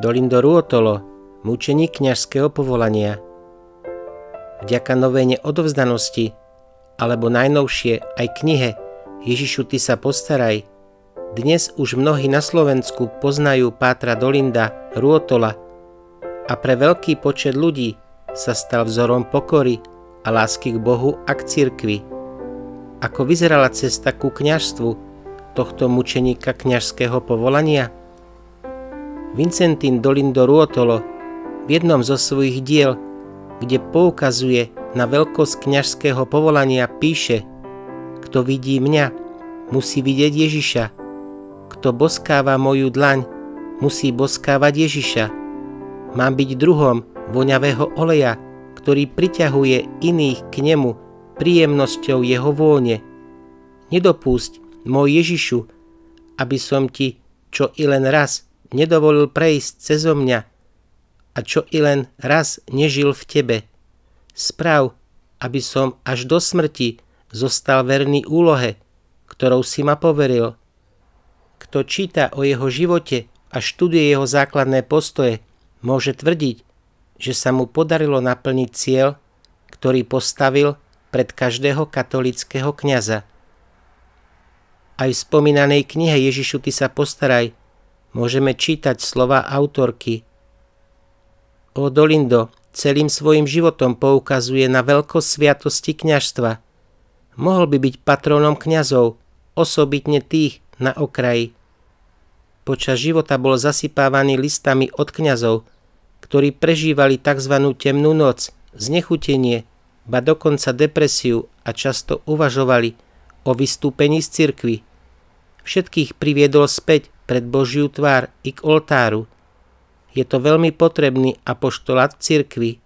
Dolindo Ruotolo, mučeník kniažského povolania. Vďaka novej neodovzdanosti, alebo najnovšie aj knihe Ježišu, ty sa postaraj, dnes už mnohí na Slovensku poznajú Pátra Dolinda Ruotola a pre veľký počet ľudí sa stal vzorom pokory a lásky k Bohu a k cirkvi. Ako vyzerala cesta ku kniažstvu tohto mučeníka kňažského povolania? Vincentín Dolindo Ruotolo v jednom zo svojich diel, kde poukazuje na veľkosť kňažského povolania, píše Kto vidí mňa, musí vidieť Ježiša. Kto boskáva moju dlaň, musí boskávať Ježiša. Mám byť druhom voňavého oleja, ktorý priťahuje iných k nemu príjemnosťou jeho vône. Nedopúšť, môj Ježišu, aby som ti, čo i len raz, nedovolil prejsť cezo mňa a čo i len raz nežil v tebe. Sprav, aby som až do smrti zostal verný úlohe, ktorou si ma poveril. Kto číta o jeho živote a študuje jeho základné postoje, môže tvrdiť, že sa mu podarilo naplniť cieľ, ktorý postavil pred každého katolického kniaza. Aj v spomínanej knihe Ježišu ty sa postaraj – môžeme čítať slova autorky. O Dolindo celým svojim životom poukazuje na veľkosť sviatosti kniažstva. Mohol by byť patronom kňazov, osobitne tých na okraji. Počas života bol zasypávaný listami od kňazov, ktorí prežívali tzv. temnú noc, znechutenie, ba dokonca depresiu a často uvažovali o vystúpení z cirkvy. Všetkých priviedol späť pred Božiu tvár i k oltáru. Je to veľmi potrebný apoštolát cirkvi.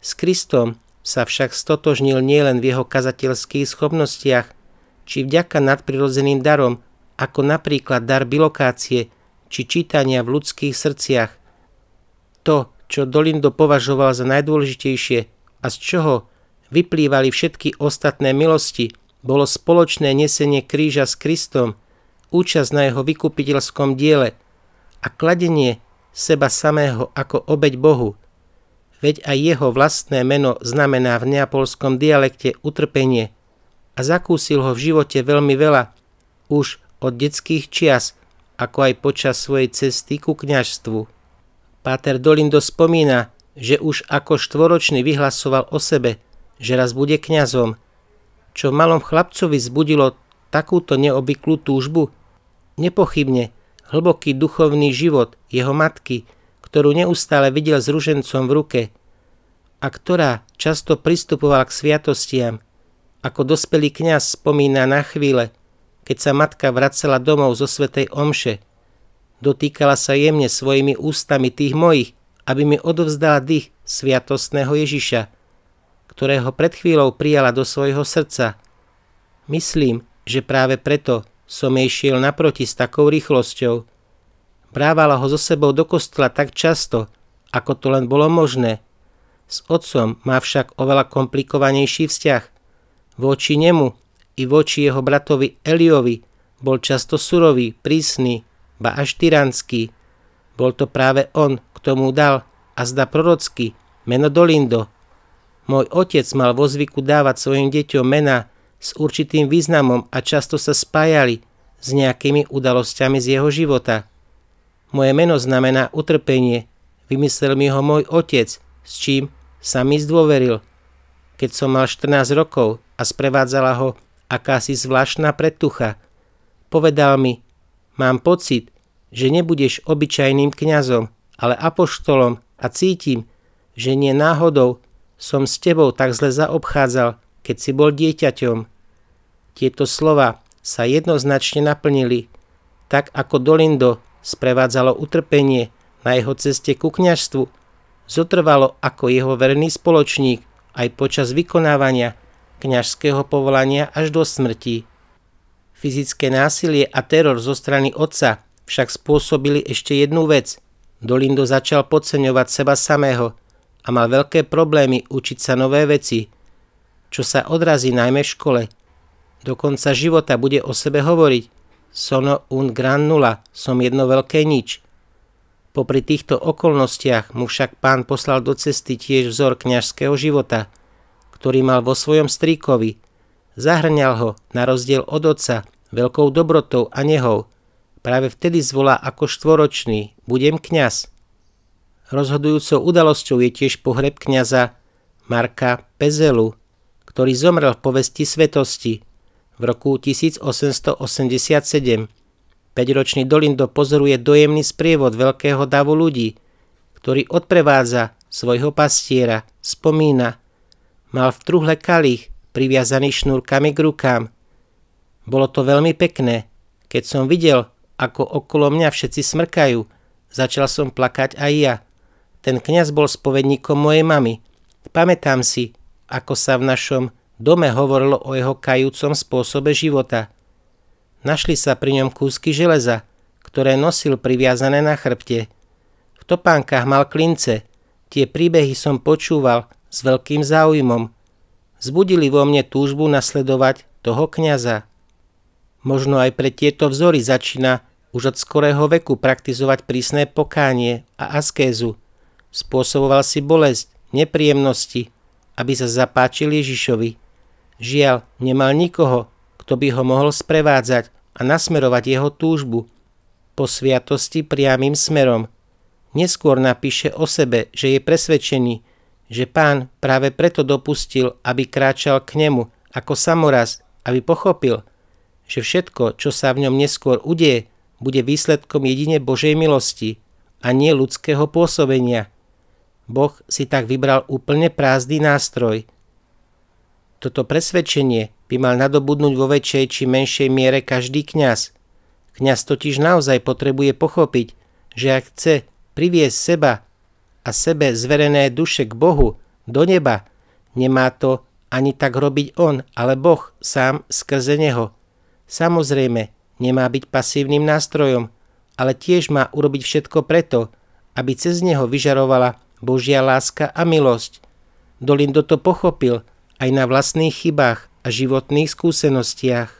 S Kristom sa však stotožnil nielen v jeho kazateľských schopnostiach, či vďaka nadprirodzeným darom, ako napríklad dar bilokácie či čítania v ľudských srdciach. To, čo Dolindo považoval za najdôležitejšie a z čoho vyplývali všetky ostatné milosti, bolo spoločné nesenie kríža s Kristom – účasť na jeho vykupiteľskom diele a kladenie seba samého ako obeď Bohu, veď aj jeho vlastné meno znamená v neapolskom dialekte utrpenie a zakúsil ho v živote veľmi veľa, už od detských čias, ako aj počas svojej cesty ku kňažstvu. Páter Dolindo spomína, že už ako štvoročný vyhlasoval o sebe, že raz bude kňazom, čo v malom chlapcovi zbudilo takúto neobyklú túžbu? Nepochybne, hlboký duchovný život jeho matky, ktorú neustále videl s ružencom v ruke a ktorá často pristupovala k sviatostiam, ako dospelý kňaz spomína na chvíle, keď sa matka vracela domov zo svetej omše. Dotýkala sa jemne svojimi ústami tých mojich, aby mi odovzdala dých sviatostného Ježiša, ktorého pred chvíľou prijala do svojho srdca. Myslím, že práve preto som jej šiel naproti s takou rýchlosťou. Brávala ho so sebou do kostla tak často, ako to len bolo možné. S otcom má však oveľa komplikovanejší vzťah. Voči nemu i voči jeho bratovi Eliovi bol často surový, prísny, ba až tyranský. Bol to práve on, kto mu dal, a zda prorocky, meno Dolindo. Môj otec mal vo zvyku dávať svojim deťom mená, s určitým významom a často sa spájali s nejakými udalosťami z jeho života. Moje meno znamená utrpenie, vymyslel mi ho môj otec, s čím sa mi zdôveril. Keď som mal 14 rokov a sprevádzala ho akási zvláštna predtucha. povedal mi, mám pocit, že nebudeš obyčajným kňazom, ale apoštolom a cítim, že nie náhodou som s tebou tak zle zaobchádzal, keď si bol dieťaťom. Tieto slova sa jednoznačne naplnili, tak ako Dolindo sprevádzalo utrpenie na jeho ceste ku kniažstvu, zotrvalo ako jeho verný spoločník aj počas vykonávania kňažského povolania až do smrti. Fyzické násilie a teror zo strany otca však spôsobili ešte jednu vec. Dolindo začal podceňovať seba samého a mal veľké problémy učiť sa nové veci, čo sa odrazí najmä v škole – do konca života bude o sebe hovoriť. Sono un gran nula, som jedno veľké nič. Popri týchto okolnostiach mu však pán poslal do cesty tiež vzor kňažského života, ktorý mal vo svojom strýkovi. Zahrňal ho, na rozdiel od otca, veľkou dobrotou a nehou. Práve vtedy zvolá ako štvoročný, budem kňaz. Rozhodujúcou udalosťou je tiež pohreb kňaza Marka Pezelu, ktorý zomrel v povesti svetosti v roku 1887. Peťročný Dolindo pozoruje dojemný sprievod veľkého davu ľudí, ktorý odprevádza svojho pastiera, spomína. Mal v truhle kalich, priviazaný šnúrkami k rukám. Bolo to veľmi pekné. Keď som videl, ako okolo mňa všetci smrkajú, začal som plakať aj ja. Ten kňaz bol spovedníkom mojej mamy. Pamätám si, ako sa v našom dome hovorilo o jeho kajúcom spôsobe života. Našli sa pri ňom kúsky železa, ktoré nosil priviazané na chrbte. V topánkach mal klince. Tie príbehy som počúval s veľkým záujmom. Zbudili vo mne túžbu nasledovať toho kniaza. Možno aj pre tieto vzory začína už od skorého veku praktizovať prísne pokánie a askézu. Spôsoboval si bolesť, nepríjemnosti, aby sa zapáčil Ježišovi. Žiaľ, nemal nikoho, kto by ho mohol sprevádzať a nasmerovať jeho túžbu po sviatosti priamým smerom. Neskôr napíše o sebe, že je presvedčený, že pán práve preto dopustil, aby kráčal k nemu ako samoraz, aby pochopil, že všetko, čo sa v ňom neskôr udeje, bude výsledkom jedine Božej milosti a nie ľudského pôsobenia. Boh si tak vybral úplne prázdny nástroj – toto presvedčenie by mal nadobudnúť vo väčšej či menšej miere každý kňaz. Kňaz totiž naozaj potrebuje pochopiť, že ak chce priviesť seba a sebe zverené duše k Bohu, do neba, nemá to ani tak robiť on, ale Boh sám skrze neho. Samozrejme, nemá byť pasívnym nástrojom, ale tiež má urobiť všetko preto, aby cez neho vyžarovala Božia láska a milosť. Dolindo to pochopil – aj na vlastných chybách a životných skúsenostiach.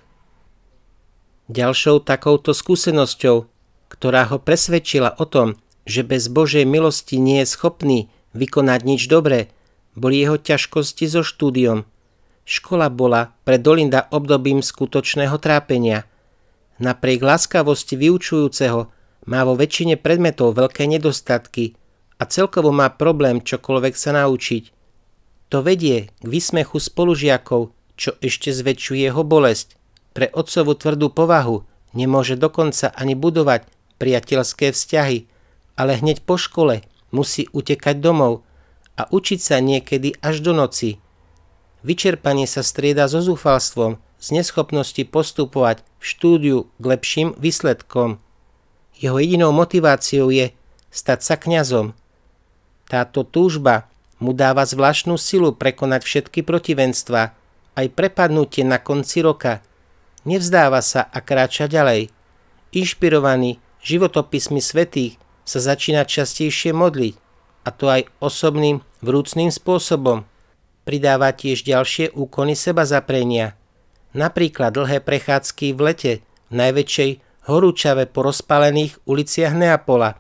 Ďalšou takouto skúsenosťou, ktorá ho presvedčila o tom, že bez Božej milosti nie je schopný vykonať nič dobré, boli jeho ťažkosti so štúdiom. Škola bola pre Dolinda obdobím skutočného trápenia. Napriek láskavosti vyučujúceho má vo väčšine predmetov veľké nedostatky a celkovo má problém čokoľvek sa naučiť. To vedie k vysmechu spolužiakov, čo ešte zväčšuje jeho bolesť. Pre otcovú tvrdú povahu nemôže dokonca ani budovať priateľské vzťahy, ale hneď po škole musí utekať domov a učiť sa niekedy až do noci. Vyčerpanie sa strieda so zúfalstvom, z neschopnosti postupovať v štúdiu k lepším výsledkom. Jeho jedinou motiváciou je stať sa kňazom. Táto túžba mu dáva zvláštnu silu prekonať všetky protivenstva, aj prepadnutie na konci roka. Nevzdáva sa a kráča ďalej. Inšpirovaný životopismi svetých sa začína častejšie modliť, a to aj osobným, vrúcným spôsobom. Pridáva tiež ďalšie úkony seba zaprenia. Napríklad dlhé prechádzky v lete, v najväčšej horúčave po rozpalených uliciach Neapola.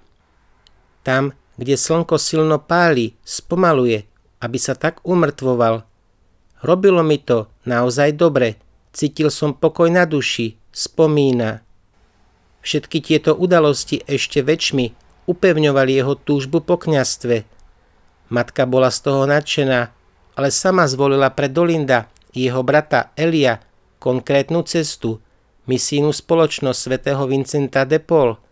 Tam kde slnko silno páli, spomaluje, aby sa tak umrtvoval. Robilo mi to naozaj dobre, cítil som pokoj na duši, spomína. Všetky tieto udalosti ešte väčšmi upevňovali jeho túžbu po kňastve. Matka bola z toho nadšená, ale sama zvolila pre Dolinda, jeho brata Elia, konkrétnu cestu, misijnú spoločnosť svätého Vincenta de Paul –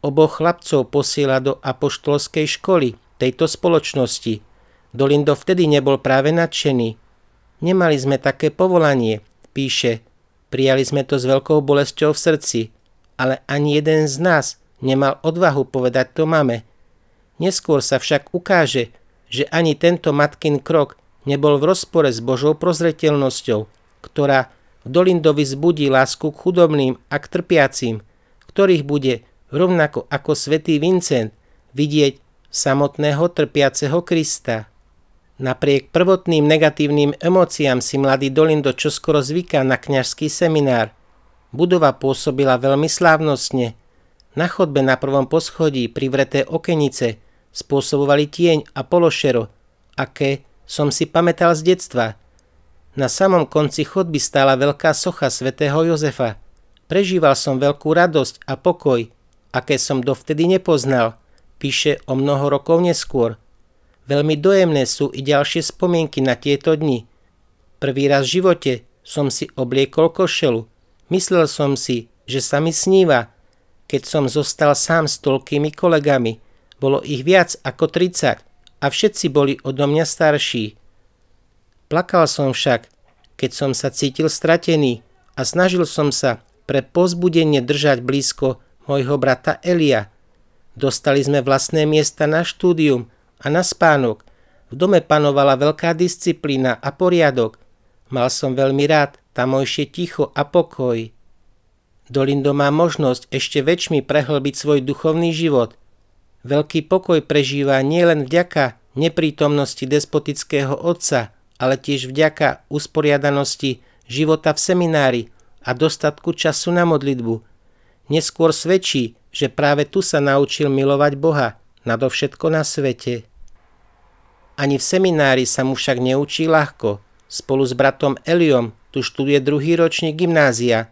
Oboch chlapcov posiela do apoštolskej školy, tejto spoločnosti. Dolindo vtedy nebol práve nadšený. Nemali sme také povolanie, píše. Prijali sme to s veľkou bolesťou v srdci, ale ani jeden z nás nemal odvahu povedať to mame. Neskôr sa však ukáže, že ani tento matkin krok nebol v rozpore s Božou prozretelnosťou, ktorá v Dolindovi zbudí lásku k chudobným a k trpiacím, ktorých bude rovnako ako svätý Vincent, vidieť samotného trpiaceho Krista. Napriek prvotným negatívnym emóciám si mladý Dolindo čoskoro zvyká na kňažský seminár. Budova pôsobila veľmi slávnostne. Na chodbe na prvom poschodí privreté okenice spôsobovali tieň a pološero, aké som si pamätal z detstva. Na samom konci chodby stála veľká socha svätého Jozefa. Prežíval som veľkú radosť a pokoj – aké som dovtedy nepoznal, píše o mnoho rokov neskôr. Veľmi dojemné sú i ďalšie spomienky na tieto dni. Prvý raz v živote som si obliekol košelu. Myslel som si, že sa mi sníva. Keď som zostal sám s toľkými kolegami, bolo ich viac ako 30 a všetci boli odo mňa starší. Plakal som však, keď som sa cítil stratený a snažil som sa pre pozbudenie držať blízko mojho brata Elia. Dostali sme vlastné miesta na štúdium a na spánok. V dome panovala veľká disciplína a poriadok. Mal som veľmi rád tamojšie ticho a pokoj. Dolindo má možnosť ešte väčšmi prehlbiť svoj duchovný život. Veľký pokoj prežíva nielen vďaka neprítomnosti despotického otca, ale tiež vďaka usporiadanosti života v seminári a dostatku času na modlitbu neskôr svedčí, že práve tu sa naučil milovať Boha, nadovšetko na svete. Ani v seminári sa mu však neučí ľahko. Spolu s bratom Eliom tu študuje druhý ročník gymnázia.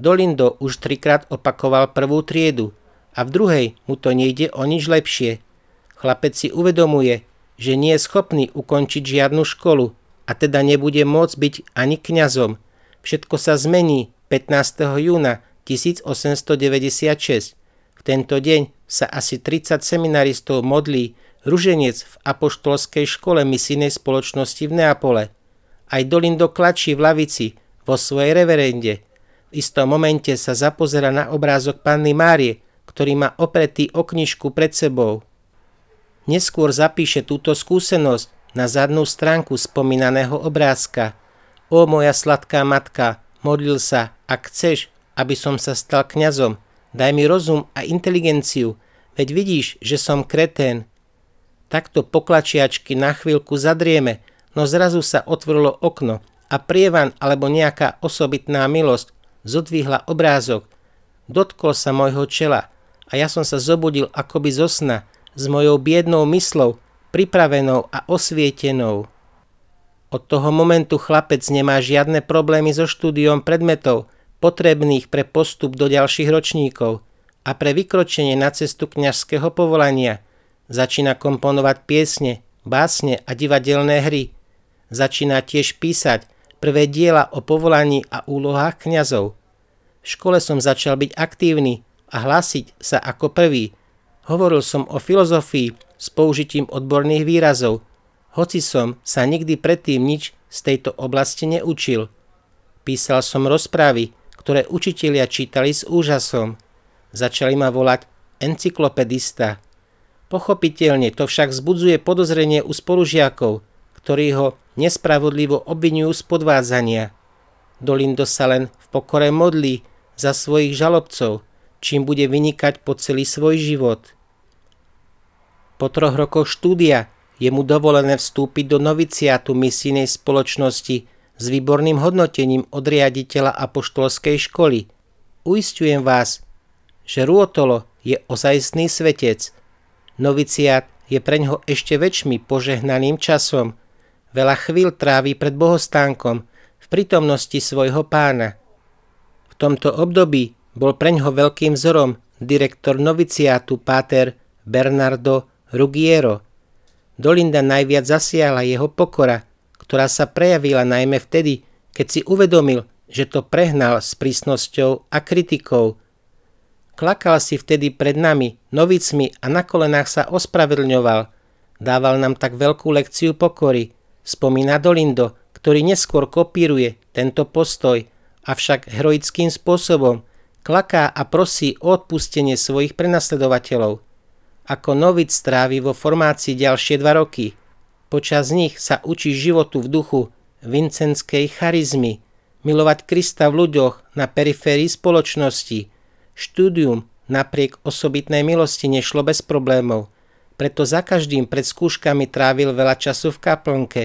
Dolindo už trikrát opakoval prvú triedu a v druhej mu to nejde o nič lepšie. Chlapec si uvedomuje, že nie je schopný ukončiť žiadnu školu a teda nebude môcť byť ani kňazom. Všetko sa zmení 15. júna 1896. V tento deň sa asi 30 seminaristov modlí ruženec v apoštolskej škole misijnej spoločnosti v Neapole. Aj Dolindo klačí v lavici vo svojej reverende. V istom momente sa zapozera na obrázok panny Márie, ktorý má opretý o knižku pred sebou. Neskôr zapíše túto skúsenosť na zadnú stránku spomínaného obrázka. O moja sladká matka, modlil sa, ak chceš, aby som sa stal kňazom. Daj mi rozum a inteligenciu, veď vidíš, že som kretén. Takto poklačiačky na chvíľku zadrieme, no zrazu sa otvorilo okno a prievan alebo nejaká osobitná milosť zodvihla obrázok. Dotkol sa mojho čela a ja som sa zobudil akoby zo sna s mojou biednou myslou, pripravenou a osvietenou. Od toho momentu chlapec nemá žiadne problémy so štúdiom predmetov – potrebných pre postup do ďalších ročníkov a pre vykročenie na cestu kňažského povolania. Začína komponovať piesne, básne a divadelné hry. Začína tiež písať prvé diela o povolaní a úlohách kňazov. V škole som začal byť aktívny a hlásiť sa ako prvý. Hovoril som o filozofii s použitím odborných výrazov, hoci som sa nikdy predtým nič z tejto oblasti neučil. Písal som rozprávy, ktoré učitelia čítali s úžasom. Začali ma volať encyklopedista. Pochopiteľne to však zbudzuje podozrenie u spolužiakov, ktorí ho nespravodlivo obvinujú z podvádzania. Dolindo sa len v pokore modlí za svojich žalobcov, čím bude vynikať po celý svoj život. Po troch rokoch štúdia je mu dovolené vstúpiť do noviciátu misijnej spoločnosti s výborným hodnotením od riaditeľa apoštolskej školy. Uistujem vás, že Ruotolo je ozajstný svetec. Noviciát je preňho ešte väčšmi požehnaným časom. Veľa chvíľ trávi pred bohostánkom v prítomnosti svojho pána. V tomto období bol preňho veľkým vzorom direktor noviciátu páter Bernardo Ruggiero. Dolinda najviac zasiala jeho pokora – ktorá sa prejavila najmä vtedy, keď si uvedomil, že to prehnal s prísnosťou a kritikou. Klakal si vtedy pred nami, novicmi a na kolenách sa ospravedlňoval. Dával nám tak veľkú lekciu pokory. Spomína Dolindo, ktorý neskôr kopíruje tento postoj, avšak heroickým spôsobom. Klaká a prosí o odpustenie svojich prenasledovateľov. Ako novic strávi vo formácii ďalšie dva roky – Počas nich sa učí životu v duchu vincenskej charizmy, milovať Krista v ľuďoch na periférii spoločnosti. Štúdium napriek osobitnej milosti nešlo bez problémov, preto za každým pred skúškami trávil veľa času v kaplnke.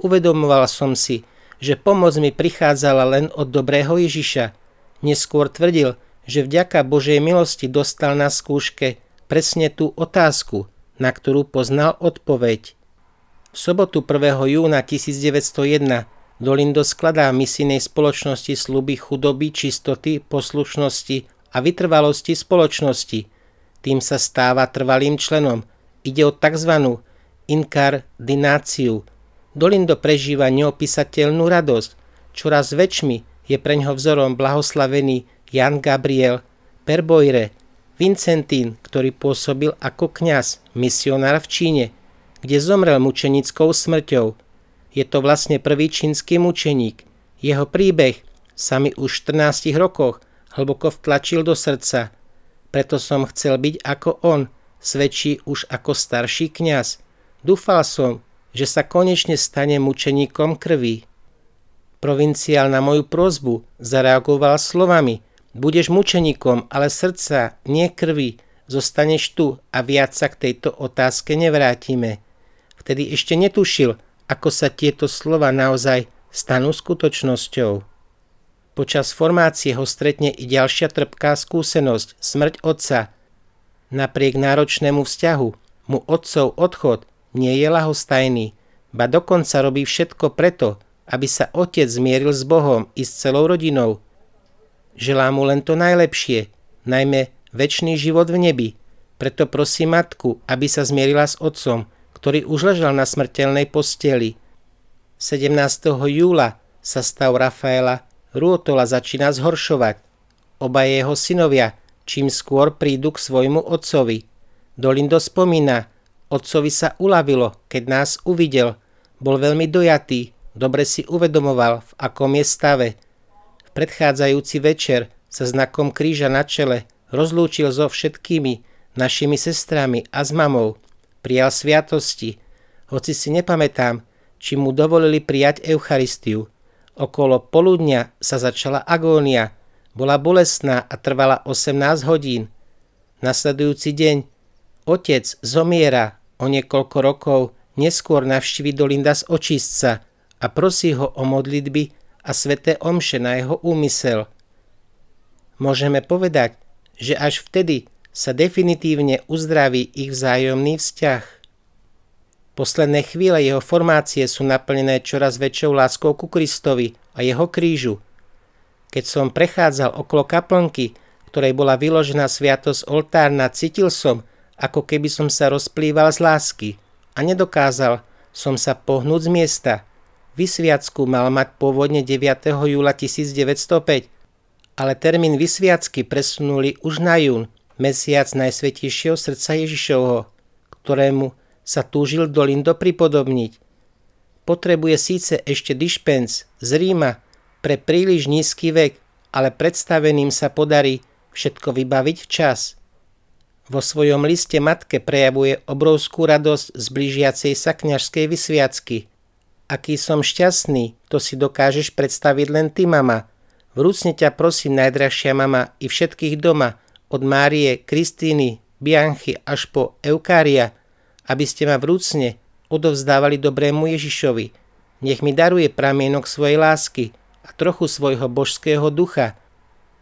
Uvedomoval som si, že pomoc mi prichádzala len od dobrého Ježiša. Neskôr tvrdil, že vďaka Božej milosti dostal na skúške presne tú otázku, na ktorú poznal odpoveď. V sobotu 1. júna 1901 Dolindo skladá misijnej spoločnosti sluby chudoby, čistoty, poslušnosti a vytrvalosti spoločnosti. Tým sa stáva trvalým členom. Ide o tzv. inkardináciu. Dolindo prežíva neopísateľnú radosť. Čoraz väčšmi je preňho vzorom blahoslavený Jan Gabriel Perboire, Vincentín, ktorý pôsobil ako kňaz, misionár v Číne – kde zomrel mučenickou smrťou. Je to vlastne prvý čínsky mučeník. Jeho príbeh sa mi už v 14 rokoch hlboko vtlačil do srdca. Preto som chcel byť ako on, svedčí už ako starší kňaz. Dúfal som, že sa konečne stane mučeníkom krvi. Provinciál na moju prozbu zareagoval slovami Budeš mučeníkom, ale srdca, nie krvi, zostaneš tu a viac sa k tejto otázke nevrátime vtedy ešte netušil, ako sa tieto slova naozaj stanú skutočnosťou. Počas formácie ho stretne i ďalšia trpká skúsenosť, smrť otca. Napriek náročnému vzťahu mu otcov odchod nie je lahostajný, ba dokonca robí všetko preto, aby sa otec zmieril s Bohom i s celou rodinou. Želá mu len to najlepšie, najmä väčší život v nebi. Preto prosí matku, aby sa zmierila s otcom ktorý už ležal na smrteľnej posteli. 17. júla sa stav Rafaela Ruotola začína zhoršovať. Oba jeho synovia čím skôr prídu k svojmu otcovi. Dolindo spomína, otcovi sa uľavilo, keď nás uvidel. Bol veľmi dojatý, dobre si uvedomoval, v akom je stave. V predchádzajúci večer sa znakom kríža na čele rozlúčil so všetkými našimi sestrami a s mamou prijal sviatosti, hoci si nepamätám, či mu dovolili prijať Eucharistiu. Okolo poludnia sa začala agónia, bola bolestná a trvala 18 hodín. Nasledujúci deň otec zomiera o niekoľko rokov, neskôr navštívi Dolinda z očistca a prosí ho o modlitby a sveté omše na jeho úmysel. Môžeme povedať, že až vtedy sa definitívne uzdraví ich vzájomný vzťah. Posledné chvíle jeho formácie sú naplnené čoraz väčšou láskou ku Kristovi a jeho krížu. Keď som prechádzal okolo kaplnky, ktorej bola vyložená sviatosť oltárna, cítil som, ako keby som sa rozplýval z lásky a nedokázal som sa pohnúť z miesta. Vysviacku mal mať pôvodne 9. júla 1905, ale termín vysviacky presunuli už na jún mesiac Najsvetejšieho srdca Ježišovho, ktorému sa túžil Dolindo pripodobniť. Potrebuje síce ešte dišpens z Ríma pre príliš nízky vek, ale predstaveným sa podarí všetko vybaviť včas. Vo svojom liste matke prejavuje obrovskú radosť z blížiacej sa kňažskej vysviacky. Aký som šťastný, to si dokážeš predstaviť len ty, mama. Vrúcne ťa prosím, najdrahšia mama, i všetkých doma – od Márie Kristíny, Bianchy až po Eukária, aby ste ma vrúcne odovzdávali dobrému Ježišovi. Nech mi daruje pramienok svojej lásky a trochu svojho božského ducha,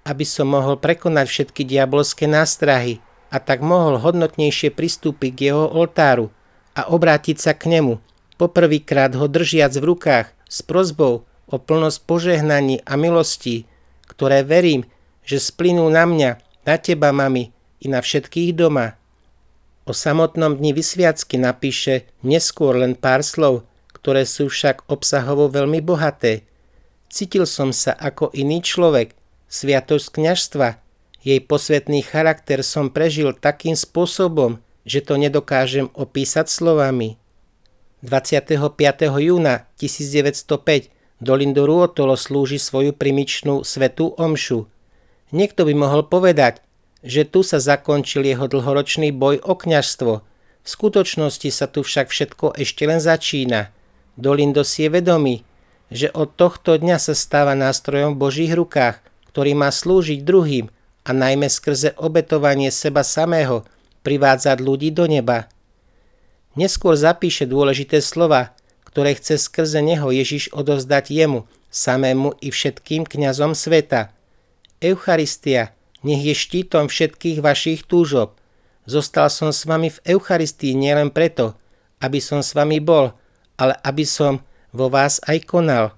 aby som mohol prekonať všetky diabolské nástrahy a tak mohol hodnotnejšie pristúpiť k jeho oltáru a obrátiť sa k nemu, poprvýkrát ho držiac v rukách s prozbou o plnosť požehnaní a milostí, ktoré verím, že splynú na mňa na teba, mami, i na všetkých doma. O samotnom dni vysviacky napíše neskôr len pár slov, ktoré sú však obsahovo veľmi bohaté. Cítil som sa ako iný človek, sviatosť kniažstva. Jej posvetný charakter som prežil takým spôsobom, že to nedokážem opísať slovami. 25. júna 1905 Dolindo Ruotolo slúži svoju primičnú svetú omšu. Niekto by mohol povedať, že tu sa zakončil jeho dlhoročný boj o kniažstvo. V skutočnosti sa tu však všetko ešte len začína. Dolindos je vedomý, že od tohto dňa sa stáva nástrojom v Božích rukách, ktorý má slúžiť druhým a najmä skrze obetovanie seba samého privádzať ľudí do neba. Neskôr zapíše dôležité slova, ktoré chce skrze neho Ježiš odozdať jemu, samému i všetkým kňazom sveta – Eucharistia, nech je štítom všetkých vašich túžob. Zostal som s vami v Eucharistii nielen preto, aby som s vami bol, ale aby som vo vás aj konal.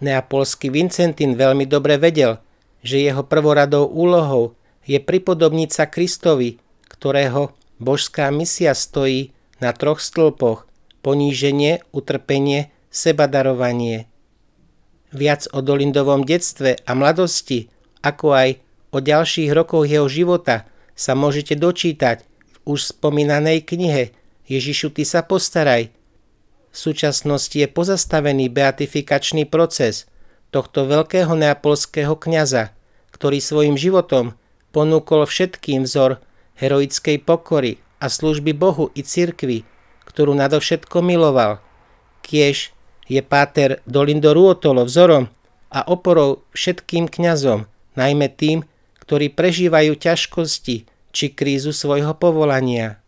Neapolský Vincentín veľmi dobre vedel, že jeho prvoradou úlohou je pripodobniť sa Kristovi, ktorého božská misia stojí na troch stĺpoch – poníženie, utrpenie, sebadarovanie. Viac o Dolindovom detstve a mladosti ako aj o ďalších rokoch jeho života sa môžete dočítať v už spomínanej knihe Ježišu, ty sa postaraj. V súčasnosti je pozastavený beatifikačný proces tohto veľkého neapolského kniaza, ktorý svojim životom ponúkol všetkým vzor heroickej pokory a služby Bohu i cirkvi, ktorú nadovšetko miloval. Kiež je páter Dolindo Ruotolo vzorom a oporou všetkým kňazom, najmä tým, ktorí prežívajú ťažkosti či krízu svojho povolania.